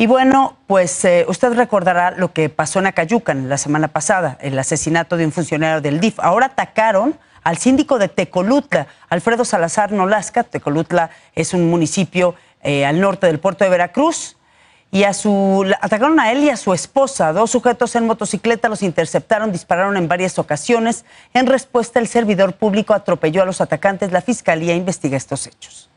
Y bueno, pues eh, usted recordará lo que pasó en Acayucan la semana pasada, el asesinato de un funcionario del DIF. Ahora atacaron al síndico de Tecolutla, Alfredo Salazar Nolasca. Tecolutla es un municipio eh, al norte del puerto de Veracruz. Y a su, atacaron a él y a su esposa. Dos sujetos en motocicleta los interceptaron, dispararon en varias ocasiones. En respuesta, el servidor público atropelló a los atacantes. La fiscalía investiga estos hechos.